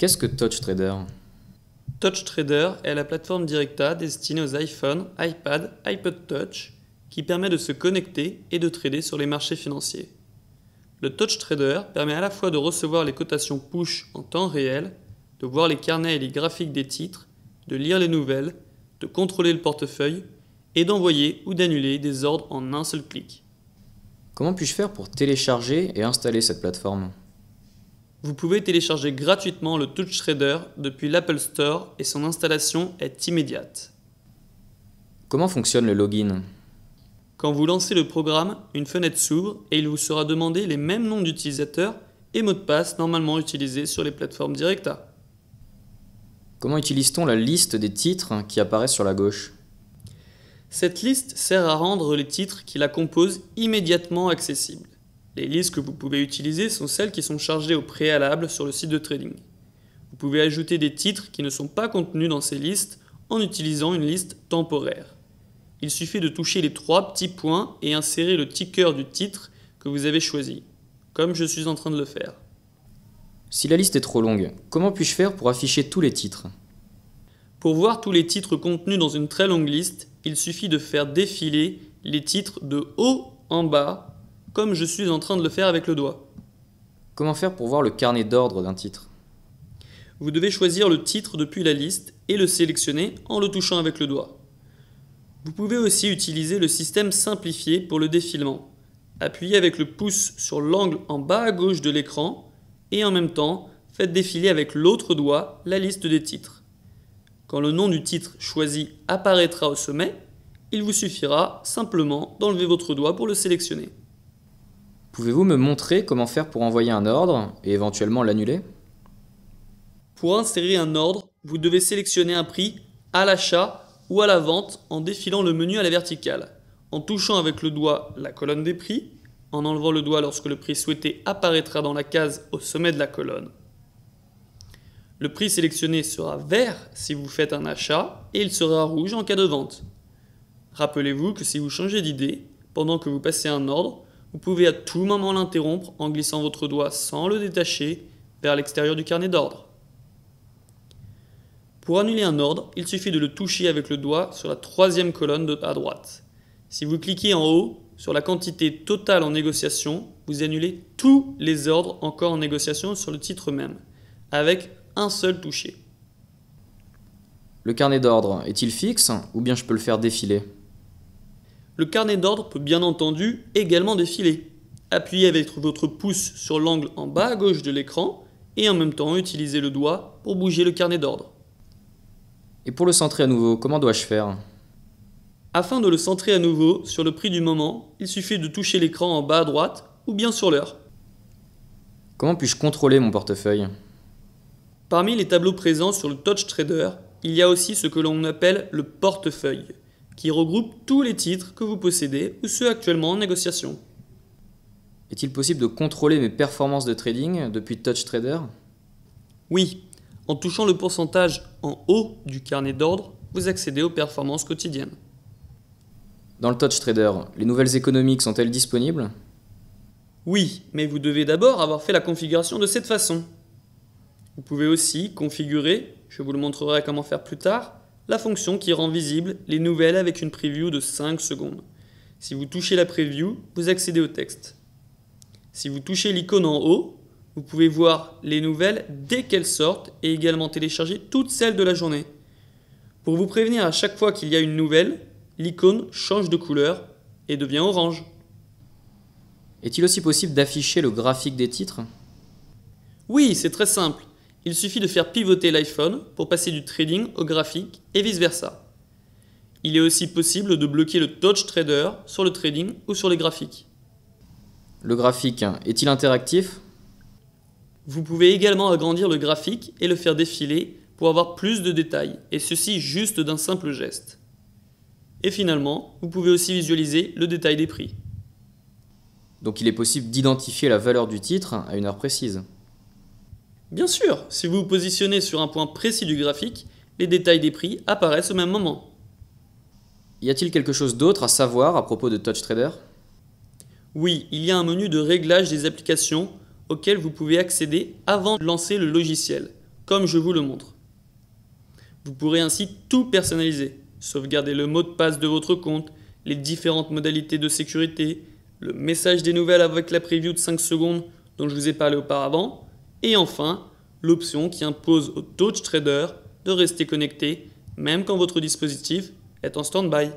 Qu'est-ce que TouchTrader TouchTrader est la plateforme Directa destinée aux iPhone, iPad, iPod Touch qui permet de se connecter et de trader sur les marchés financiers. Le TouchTrader permet à la fois de recevoir les cotations push en temps réel, de voir les carnets et les graphiques des titres, de lire les nouvelles, de contrôler le portefeuille et d'envoyer ou d'annuler des ordres en un seul clic. Comment puis-je faire pour télécharger et installer cette plateforme vous pouvez télécharger gratuitement le Touch depuis l'Apple Store et son installation est immédiate. Comment fonctionne le login Quand vous lancez le programme, une fenêtre s'ouvre et il vous sera demandé les mêmes noms d'utilisateurs et mots de passe normalement utilisés sur les plateformes Directa. Comment utilise-t-on la liste des titres qui apparaissent sur la gauche Cette liste sert à rendre les titres qui la composent immédiatement accessibles. Les listes que vous pouvez utiliser sont celles qui sont chargées au préalable sur le site de trading. Vous pouvez ajouter des titres qui ne sont pas contenus dans ces listes en utilisant une liste temporaire. Il suffit de toucher les trois petits points et insérer le ticker du titre que vous avez choisi, comme je suis en train de le faire. Si la liste est trop longue, comment puis-je faire pour afficher tous les titres Pour voir tous les titres contenus dans une très longue liste, il suffit de faire défiler les titres de haut en bas comme je suis en train de le faire avec le doigt. Comment faire pour voir le carnet d'ordre d'un titre Vous devez choisir le titre depuis la liste et le sélectionner en le touchant avec le doigt. Vous pouvez aussi utiliser le système simplifié pour le défilement. Appuyez avec le pouce sur l'angle en bas à gauche de l'écran et en même temps, faites défiler avec l'autre doigt la liste des titres. Quand le nom du titre choisi apparaîtra au sommet, il vous suffira simplement d'enlever votre doigt pour le sélectionner. Pouvez-vous me montrer comment faire pour envoyer un ordre et éventuellement l'annuler Pour insérer un ordre, vous devez sélectionner un prix à l'achat ou à la vente en défilant le menu à la verticale, en touchant avec le doigt la colonne des prix, en enlevant le doigt lorsque le prix souhaité apparaîtra dans la case au sommet de la colonne. Le prix sélectionné sera vert si vous faites un achat et il sera rouge en cas de vente. Rappelez-vous que si vous changez d'idée, pendant que vous passez un ordre, vous pouvez à tout moment l'interrompre en glissant votre doigt sans le détacher vers l'extérieur du carnet d'ordre. Pour annuler un ordre, il suffit de le toucher avec le doigt sur la troisième colonne à droite. Si vous cliquez en haut sur la quantité totale en négociation, vous annulez tous les ordres encore en négociation sur le titre même, avec un seul toucher. Le carnet d'ordre est-il fixe ou bien je peux le faire défiler le carnet d'ordre peut bien entendu également défiler. Appuyez avec votre pouce sur l'angle en bas à gauche de l'écran et en même temps utilisez le doigt pour bouger le carnet d'ordre. Et pour le centrer à nouveau, comment dois-je faire Afin de le centrer à nouveau sur le prix du moment, il suffit de toucher l'écran en bas à droite ou bien sur l'heure. Comment puis-je contrôler mon portefeuille Parmi les tableaux présents sur le Touch Trader, il y a aussi ce que l'on appelle le portefeuille qui regroupe tous les titres que vous possédez ou ceux actuellement en négociation. Est-il possible de contrôler mes performances de trading depuis TouchTrader Oui, en touchant le pourcentage en haut du carnet d'ordre, vous accédez aux performances quotidiennes. Dans le TouchTrader, les nouvelles économiques sont-elles disponibles Oui, mais vous devez d'abord avoir fait la configuration de cette façon. Vous pouvez aussi configurer, je vous le montrerai comment faire plus tard, la fonction qui rend visible les nouvelles avec une preview de 5 secondes. Si vous touchez la preview, vous accédez au texte. Si vous touchez l'icône en haut, vous pouvez voir les nouvelles dès qu'elles sortent et également télécharger toutes celles de la journée. Pour vous prévenir à chaque fois qu'il y a une nouvelle, l'icône change de couleur et devient orange. Est-il aussi possible d'afficher le graphique des titres Oui, c'est très simple. Il suffit de faire pivoter l'iPhone pour passer du trading au graphique et vice-versa. Il est aussi possible de bloquer le Touch Trader sur le trading ou sur les graphiques. Le graphique est-il interactif Vous pouvez également agrandir le graphique et le faire défiler pour avoir plus de détails, et ceci juste d'un simple geste. Et finalement, vous pouvez aussi visualiser le détail des prix. Donc il est possible d'identifier la valeur du titre à une heure précise. Bien sûr, si vous vous positionnez sur un point précis du graphique, les détails des prix apparaissent au même moment. Y a-t-il quelque chose d'autre à savoir à propos de TouchTrader Oui, il y a un menu de réglage des applications auquel vous pouvez accéder avant de lancer le logiciel, comme je vous le montre. Vous pourrez ainsi tout personnaliser, sauvegarder le mot de passe de votre compte, les différentes modalités de sécurité, le message des nouvelles avec la preview de 5 secondes dont je vous ai parlé auparavant, et enfin, l'option qui impose au TouchTrader Trader de rester connecté même quand votre dispositif est en stand-by.